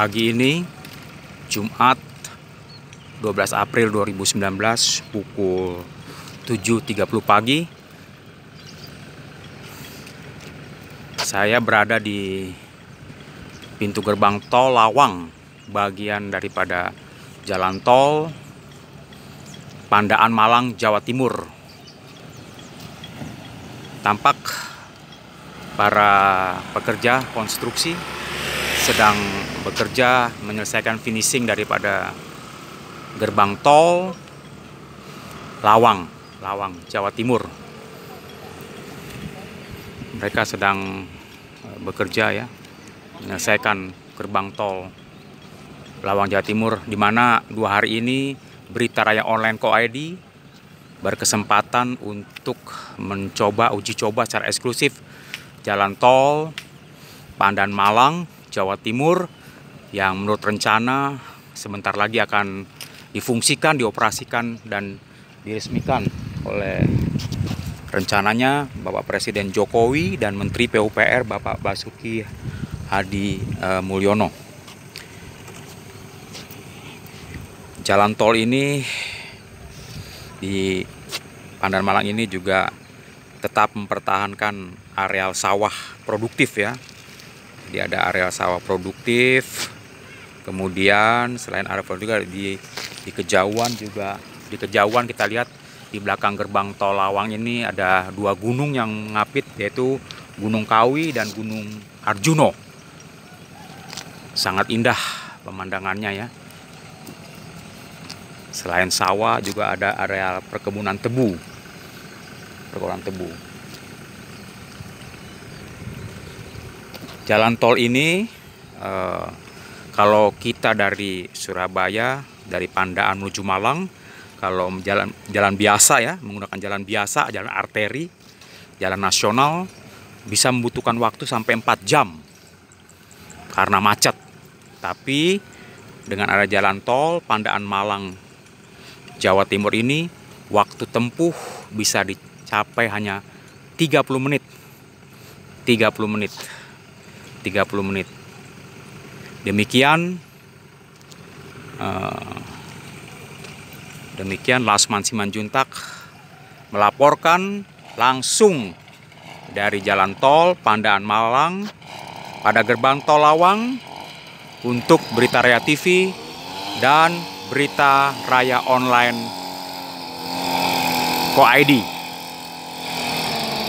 pagi ini Jumat 12 April 2019 pukul 7.30 pagi saya berada di pintu gerbang tol Lawang bagian daripada jalan tol Pandaan Malang Jawa Timur tampak para pekerja konstruksi sedang bekerja menyelesaikan finishing daripada gerbang tol Lawang, Lawang, Jawa Timur. Mereka sedang eh, bekerja ya, menyelesaikan gerbang tol Lawang Jawa Timur, di mana dua hari ini Berita Raya Online Co.ID berkesempatan untuk mencoba uji coba secara eksklusif jalan tol Pandan Malang Jawa Timur yang menurut rencana sebentar lagi akan difungsikan, dioperasikan dan diresmikan oleh rencananya Bapak Presiden Jokowi dan Menteri PUPR Bapak Basuki Hadi eh, Mulyono. Jalan tol ini di Pandan Malang ini juga tetap mempertahankan areal sawah produktif ya jadi ada area sawah produktif. Kemudian selain area produktif di di kejauhan juga di kejauhan kita lihat di belakang gerbang tol Lawang ini ada dua gunung yang ngapit yaitu Gunung Kawi dan Gunung Arjuno. Sangat indah pemandangannya ya. Selain sawah juga ada area perkebunan tebu. Perkebunan tebu. Jalan tol ini eh, kalau kita dari Surabaya dari Pandaan menuju Malang kalau jalan jalan biasa ya menggunakan jalan biasa jalan arteri jalan nasional bisa membutuhkan waktu sampai 4 jam karena macet tapi dengan ada jalan tol Pandaan Malang Jawa Timur ini waktu tempuh bisa dicapai hanya 30 menit 30 menit 30 menit. Demikian uh, demikian Lasman Simanjuntak melaporkan langsung dari jalan tol Pandaan Malang pada gerbang tol Lawang untuk Berita Raya TV dan Berita Raya Online Co-ID.